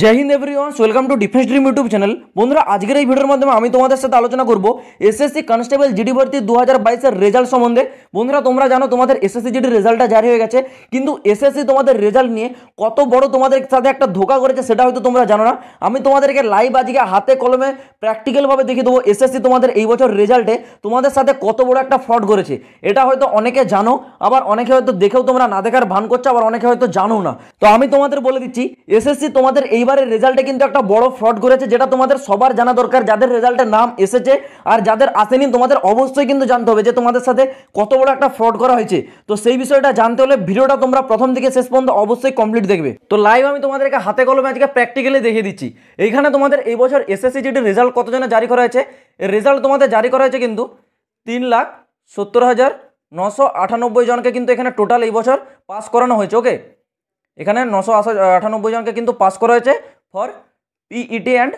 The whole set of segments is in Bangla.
Joy Hind everyone's welcome to defence dream YouTube channel বন্ধুরা আজকের এই ভিডিওর মাধ্যমে আমি তোমাদের সাথে আলোচনা করব এসএসসি কনস্টেবল জিডি ভর্তি দু হাজার বাইশের রেজাল্ট সম্বন্ধে বন্ধুরা তোমরা জানো তোমাদের এসএসসি জিডি রেজাল্টটা জারি হয়ে গেছে কিন্তু এসএসসি তোমাদের রেজাল্ট নিয়ে কত বড় তোমাদের সাথে একটা ধোকা করেছে সেটা হয়তো তোমরা জানো না আমি তোমাদেরকে লাইভ আজকে হাতে কলমে প্র্যাকটিক্যালভাবে দেখিয়ে দেবো এসএসসি তোমাদের এই বছর রেজাল্টে তোমাদের সাথে কত বড় একটা ফ্রড করেছে এটা হয়তো অনেকে জানো আবার অনেকে হয়তো দেখেও তোমরা না দেখার ভান করছো আবার অনেকে হয়তো জানো না তো আমি তোমাদের বলে দিচ্ছি এসএসসি তোমাদের এই এইবারের রেজাল্টে কিন্তু একটা বড় ফ্রড করেছে যেটা তোমাদের সবার জানা দরকার যাদের রেজাল্টের নাম এসেছে আর যাদের আসেনি তোমাদের অবশ্যই কিন্তু জানতে হবে যে তোমাদের সাথে কত বড় একটা ফ্রড করা হয়েছে তো সেই বিষয়টা জানতে হলে ভিডিওটা তোমরা প্রথম থেকে শেষ পর্যন্ত অবশ্যই কমপ্লিট দেখবে তো লাইভ আমি তোমাদেরকে হাতে কলমে আজকে প্র্যাকটিক্যালি দেখিয়ে দিচ্ছি এইখানে তোমাদের এই বছর এসএসসি জিটির রেজাল্ট কতজনে জারি করা হয়েছে রেজাল্ট তোমাদের জারি করা হয়েছে কিন্তু তিন লাখ সত্তর হাজার নশো আটানব্বই জনকে কিন্তু এখানে টোটাল এই বছর পাস করানো হয়েছে ওকে এখানে নশো আশা আটানব্বই জনকে কিন্তু পাস করা হয়েছে for PET and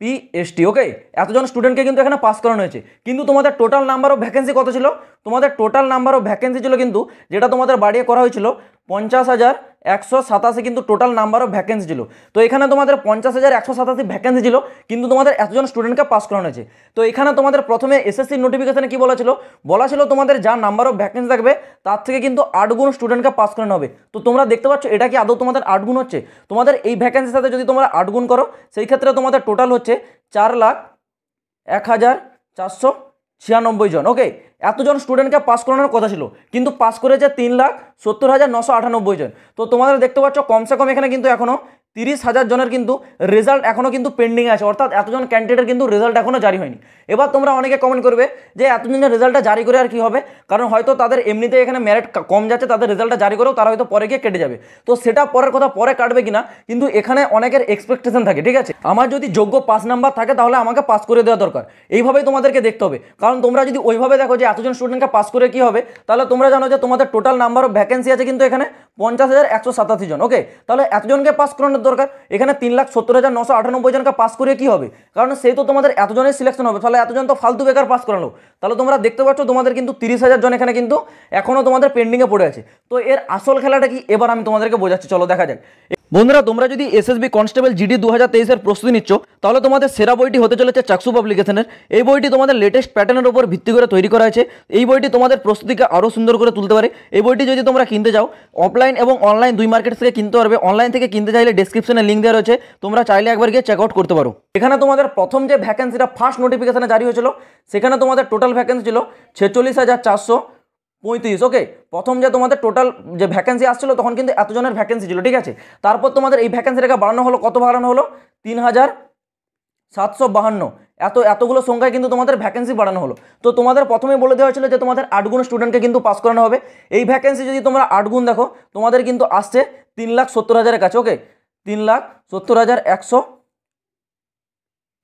PST okay এতজন স্টুডেন্টকে কিন্তু এখানে পাস করানো হয়েছে কিন্তু তোমাদের টোটাল নাম্বার অফ ভ্যাকেন্সি কত ছিল তোমাদের টোটাল নাম্বার অফ ভ্যাকেন্সি ছিল কিন্তু যেটা তোমাদের বাড়িয়ে করা হয়েছিল পঞ্চাশ হাজার একশো সাতাশি কিন্তু টোটাল নাম্বার অফ ভ্যাকেন্সি ছিল তো এখানে তোমাদের পঞ্চাশ হাজার একশো সাতাশি ভ্যাকেন্সি ছিল কিন্তু তোমাদের একজন স্টুডেন্টকে পাস করানো হয়েছে তো এখানে তোমাদের প্রথমে এসএসসি নোটিফিকেশানে কী বলা ছিল বলা ছিল তোমাদের যা নাম্বার অফ ভ্যাকেন্সি থাকবে তার থেকে কিন্তু আট গুণ স্টুডেন্টকে পাস করানো হবে তো তোমরা দেখতে পাচ্ছ এটা কি আদৌ তোমাদের আট গুণ হচ্ছে তোমাদের এই ভ্যাকেন্সির সাথে যদি তোমরা আট গুণ করো সেই ক্ষেত্রে তোমাদের টোটাল হচ্ছে চার লাখ এক হাজার চারশো ছিয়ানব্বই জন ওকে এতজন স্টুডেন্টকে পাস করানোর কথা ছিল কিন্তু পাস করেছে তিন লাখ সত্তর হাজার নশো আটানব্বই জন তো তোমাদের দেখতে পাচ্ছ কমসে কম এখানে কিন্তু এখনও তিরিশ হাজার জনের কিন্তু রেজাল্ট এখনও কিন্তু পেন্ডিং আছে অর্থাৎ এতজন ক্যান্ডিডেটের কিন্তু রেজাল্ট এখনও জারি হয়নি এবার তোমরা অনেকে কমেন্ট করবে যে এতজনের রেজাল্টটা জারি করে আর কি হবে কারণ হয়তো তাদের এমনিতে এখানে মেরিট কম যাচ্ছে তাদের রেজাল্টটা জারি করেও তারা হয়তো পরে গিয়ে কেটে যাবে তো সেটা পরের কথা পরে কাটবে কিনা কিন্তু এখানে অনেকের এক্সপেকটেশন থাকে ঠিক আছে আমার যদি যোগ্য পাস নাম্বার থাকে তাহলে আমাকে পাস করে দেওয়া দরকার এইভাবেই তোমাদেরকে দেখতে হবে কারণ তোমরা যদি ওইভাবে দেখো যে এতজন স্টুডেন্টকে পাস করে কি হবে তাহলে তোমরা জানো যে তোমাদের টোটাল নাম্বার অফ ভ্যাকেন্সি আছে কিন্তু এখানে পঞ্চাশ হাজার একশো সাতাশি জন ওকে তাহলে এতজনকে পাস করানোর দরকার এখানে তিন লাখ সত্তর হাজার নশো আটানব্বই জনকে পাস করে কি হবে কারণ সেই তো তোমাদের এতজনের সিলেকশন হবে তাহলে এতজন তো ফালতু বেকার পাস করানো তাহলে তোমরা দেখতে পাচ্ছ তোমাদের কিন্তু তিরিশ হাজার জন এখানে কিন্তু এখনও তোমাদের পেন্ডিংয়ে পড়ে আছে তো এর আসল খেলাটা কি এবার আমি তোমাদেরকে বোঝাচ্ছি চলো দেখা যাক বন্ধুরা তোমরা যদি এসএসবি কনস্টেবল জিডি দু হাজার তেইশের প্রস্তুতি নিচ্ছ তাহলে তোমাদের সেরা বইটি হতে চলেছে চাকসু পাবলিকেশনের এই বইটি তোমাদের লেটেস্ট প্যাটার্নের উপর ভিত্তি করে তৈরি করা হয়েছে এই বইটি তোমাদের প্রস্তুতিকে আরও সুন্দর করে তুলতে পারে এই বইটি যদি তোমরা কিনতে যাও অফলাইন এবং অনলাইন দুই মার্কেট থেকে কিনতে পারবে অনলাইন থেকে কিনতে চাইলে ডিসক্রিপশনে লিঙ্ক দেওয়া রয়েছে তোমরা চাইলে একবার গিয়ে চেক আউট করতে পারো এখানে তোমাদের প্রথম যে ভ্যাকেন্সিটা ফার্স্ট নোটিফিকেশানে জারি হয়েছিল সেখানে তোমাদের টোটাল ভ্যাকেন্সি ছিল ছেচল্লিশ হাজার চারশো পঁয়ত্রিশ ওকে প্রথম যে তোমাদের টোটাল যে ভ্যাকেন্সি আসছিল তখন কিন্তু এতজনের ভ্যাকেন্সি ছিল ঠিক আছে তারপর তোমাদের এই ভ্যাকেন্সিটাকে বাড়ানো হলো কত বাড়ানো হলো তিন হাজার সাতশো বাহান্ন এত এতগুলো সংখ্যায় কিন্তু তোমাদের ভ্যাকেন্সি বাড়ানো হলো তো তোমাদের প্রথমে বলে দেওয়া হয়েছিল যে তোমাদের আটগুণ স্টুডেন্টকে কিন্তু পাস করানো হবে এই ভ্যাকেন্সি যদি তোমরা আটগুণ দেখো তোমাদের কিন্তু আসছে তিন লাখ সত্তর হাজারের কাছে ওকে তিন লাখ সত্তর হাজার একশো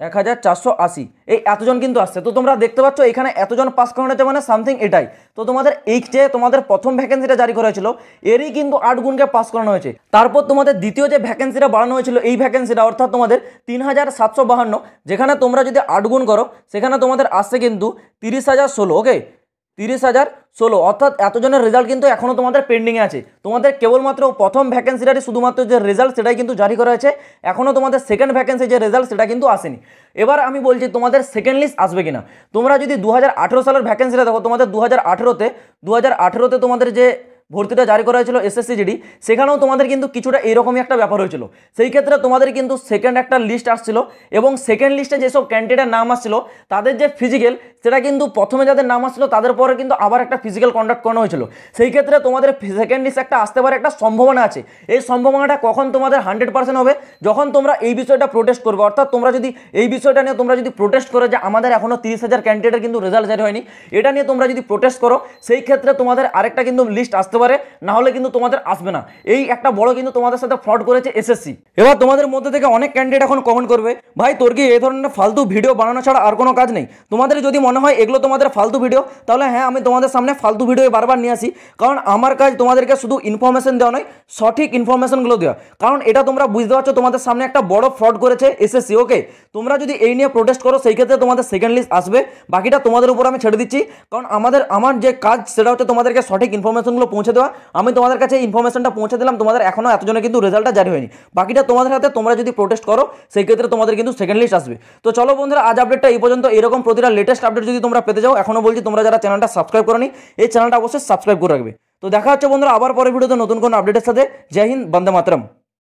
এক হাজার চারশো আশি এই এতজন কিন্তু আসছে তো তোমরা দেখতে পাচ্ছ এখানে এতজন পাস করানো হয়েছে মানে সামথিং এটাই তো তোমাদের এই যে তোমাদের প্রথম ভ্যাকেন্সিটা জারি করা হয়েছিল এরই কিন্তু আট গুণকে পাস করানো হয়েছে তারপর তোমাদের দ্বিতীয় যে ভ্যাকেন্সিটা বাড়ানো হয়েছিল এই ভ্যাকেন্সিটা অর্থাৎ তোমাদের তিন হাজার সাতশো বাহান্ন যেখানে তোমরা যদি আট গুণ করো সেখানে তোমাদের আসছে কিন্তু তিরিশ হাজার ষোলো ওকে তিরিশ হাজার ষোলো অর্থাৎ এতজনের রেজাল্ট কিন্তু এখনও তোমাদের পেন্ডিংয়ে আছে তোমাদের কেবলমাত্র প্রথম ভ্যাকেন্সিটারই শুধুমাত্র যে রেজাল্ট সেটাই কিন্তু জারি করা হয়েছে এখনও তোমাদের সেকেন্ড ভ্যাকেন্সি যে রেজাল্ট সেটা কিন্তু আসেনি এবার আমি বলছি তোমাদের সেকেন্ড লিস্ট আসবে কিনা তোমরা যদি দু সালের ভ্যাকেন্সিটা দেখো তোমাদের দু হাজার আঠেরোতে দু হাজার আঠেরোতে তোমাদের যে ভর্তিটা জারি করা হয়েছিল এসএসসি জিডি সেখানেও তোমাদের কিন্তু কিছুটা এরকমই একটা ব্যাপার হয়েছিল সেই ক্ষেত্রে তোমাদের কিন্তু সেকেন্ড একটা লিস্ট আসছিল এবং সেকেন্ড লিস্টে যেসব ক্যান্ডিডেটের নাম আসছিল তাদের যে ফিজিক্যাল সেটা কিন্তু প্রথমে যাদের নাম আসছিল তাদের পরে কিন্তু আবার একটা ফিজিক্যাল কন্ডাক্ট করানো হয়েছিল সেই ক্ষেত্রে তোমাদের সেকেন্ড লিস্ট একটা আসতে পারে একটা সম্ভাবনা আছে এই সম্ভাবনাটা কখন তোমাদের হান্ড্রেড পার্সেন্ট হবে যখন তোমরা এই বিষয়টা প্রোটেস্ট করবে অর্থাৎ তোমরা যদি এই বিষয়টা নিয়ে তোমরা যদি প্রোটেস্ট করো যে আমাদের এখনও তিরিশ হাজার ক্যান্ডিডেটের কিন্তু রেজাল্ট জারি হয়নি এটা নিয়ে তোমরা যদি প্রোটেস্ট করো সেই ক্ষেত্রে তোমাদের আরেকটা কিন্তু লিস্ট আসতে পারে না হলে কিন্তু তোমাদের আসবে না এই একটা বড় কিন্তু তোমাদের সাথে ফ্রড করেছে এসএসসি এবার তোমাদের মধ্যে থেকে অনেক ক্যান্ডিডেট এখন কমেন্ট করবে ভাই তোর কি এই ধরনের ফালতু ভিডিও বানানো ছাড়া আর কোনো কাজ নেই তোমাদের যদি মনে হয় এগুলো তোমাদের ফালতু ভিডিও তাহলে হ্যাঁ আমি তোমাদের সামনে ফালতু ভিডিও বারবার নিয়ে আসি কারণ আমার কাজ তোমাদেরকে শুধু ইনফরমেশন দেওয়া নয় সঠিক ইনফরমেশনগুলো দেওয়া কারণ এটা তোমরা বুঝতে পারছো তোমাদের সামনে একটা বড় ফ্রড করেছে এসএসসি ওকে তোমরা যদি এই নিয়ে প্রোটেস্ট করো সেই ক্ষেত্রে তোমাদের সেকেন্ড লিস্ট আসবে বাকিটা তোমাদের উপর আমি ছেড়ে দিচ্ছি কারণ আমাদের আমার যে কাজ সেটা হচ্ছে তোমাদেরকে সঠিক ইনফরমেশনগুলো পৌঁছে পৌঁছে দেওয়া আমি তোমাদের কাছে ইনফরমেশনটা পৌঁছে দিলাম তোমাদের এখনও এতজনে কিন্তু রেজাল্টটা জারি হয়নি বাকিটা তোমাদের হাতে তোমরা যদি প্রোটেস্ট করো সেই ক্ষেত্রে তোমাদের কিন্তু সেকেন্ড লিস্ট আসবে তো চলো বন্ধুরা আজ আপডেটটা এই পর্যন্ত এরকম প্রতিটা লেটেস্ট আপডেট যদি তোমরা পেতে যাও এখনও বলছি তোমরা যারা চ্যানেলটা সাবস্ক্রাইব করনি এই চ্যানেলটা অবশ্যই সাবস্ক্রাইব করে রাখবে তো দেখা হচ্ছে বন্ধুরা আবার পরে ভিডিওতে নতুন কোনো আপডেটের সাথে জয় হিন্দ বন্দে মাতরম